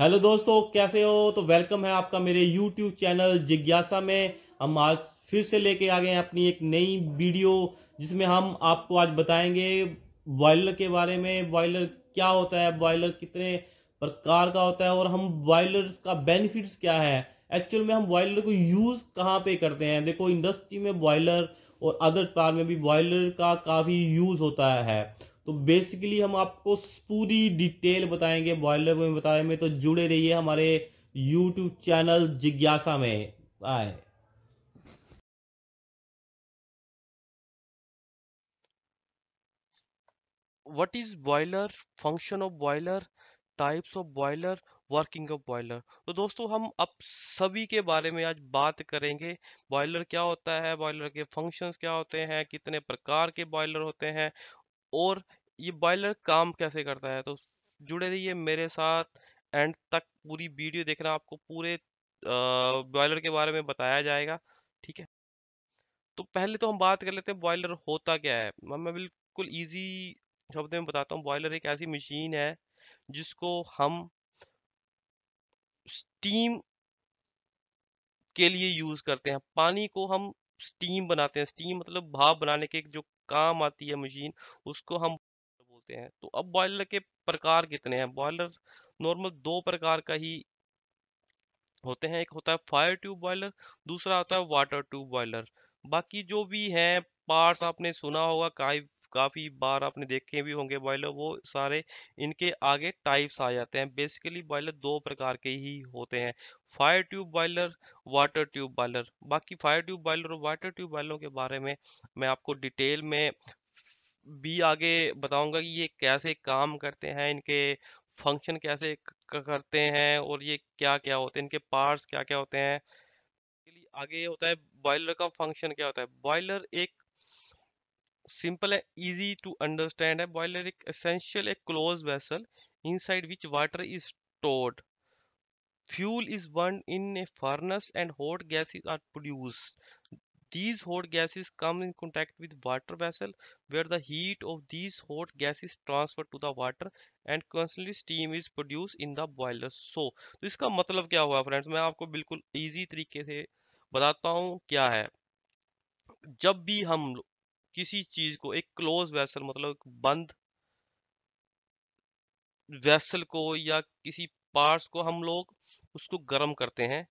hello दोस्तों कैसे हो तो वेलकम है आपका मेरे यूट्यूब चैनल जिज्ञासा में हम आज फिर से लेके आ गए हैं अपनी एक नई वीडियो जिसमें हम आपको आज बताएंगे बॉयलर के बारे में बॉयलर क्या होता है बॉयलर कितने प्रकार का होता है और हम बॉयलर का बेनिफिट्स क्या है एक्चुअल में हम बॉयलर को यूज़ कहाँ पे करते हैं देखो इंडस्ट्री में बॉयलर और अदर पार में भी बॉयलर का काफ़ी यूज़ होता है तो बेसिकली हम आपको पूरी डिटेल बताएंगे बॉयलर में बताने में तो जुड़े रहिए हमारे यूट्यूब चैनल जिज्ञासा में आए what is boiler function of boiler types of boiler working of boiler तो दोस्तों हम अब सभी के बारे में आज बात करेंगे बॉयलर क्या होता है बॉयलर के फंक्शंस क्या होते हैं कितने प्रकार के बॉयलर होते हैं और ये बॉयलर काम कैसे करता है तो जुड़े रहिए मेरे साथ एंड तक पूरी वीडियो देखना आपको पूरे बॉयलर के बारे में बताया जाएगा ठीक है तो पहले तो हम बात कर लेते हैं बॉयलर होता क्या है मैं बिल्कुल ईजी शब्द में बताता हूँ बॉयलर एक ऐसी मशीन है जिसको हम स्टीम के लिए यूज करते हैं पानी को हम स्टीम बनाते हैं स्टीम मतलब भाप बनाने के जो काम आती है मशीन उसको हम सकते हैं तो अब बॉयलर के प्रकार कितने हैं बॉयलर नॉर्मल दो प्रकार का ही होते हैं एक होता है फायर ट्यूब बॉयलर दूसरा होता है वाटर ट्यूब बॉयलर बाकी जो भी हैं पार्ट्स आपने सुना होगा काफी काफ़ी बार आपने देखे भी होंगे बॉयलर वो सारे इनके आगे टाइप्स आ जाते हैं बेसिकली बॉयलर दो प्रकार के ही होते हैं fire tube boiler water tube boiler बाकी फायर ट्यूब बॉयलर और वाटर ट्यूब बॉयलरों के बारे में मैं आपको डिटेल में भी आगे बताऊंगा कि ये कैसे काम करते हैं इनके फंक्शन कैसे करते हैं और ये क्या क्या होते हैं इनके पार्ट्स क्या क्या होते हैं आगे होता है बॉयलर का फंक्शन क्या होता है बॉयलर एक सिंपल है इजी टू अंडरस्टैंड है बॉयलर एक एसेंशियल एक close vessel inside which water is stored fuel is burn in a furnace and hot gases are produce These hot gases come in contact with water vessel where the heat of these hot gases transferred to the water and constantly steam is produce in the boiler so तो इसका मतलब क्या हुआ friends मैं आपको बिल्कुल easy तरीके से बताता हूँ क्या है जब भी हम किसी चीज को एक क्लोज वेसल मतलब एक बंद वेसल को या किसी पार्ट्स को हम लोग उसको गर्म करते हैं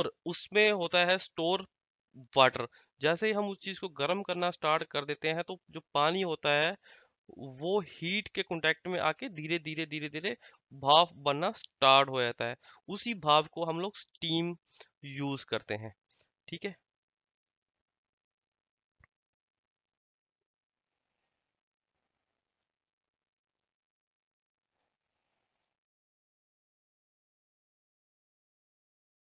और उसमें होता है स्टोर वाटर जैसे ही हम उस चीज़ को गर्म करना स्टार्ट कर देते हैं तो जो पानी होता है वो हीट के कॉन्टैक्ट में आके धीरे धीरे धीरे धीरे भाप बनना स्टार्ट हो जाता है उसी भाप को हम लोग स्टीम यूज़ करते हैं ठीक है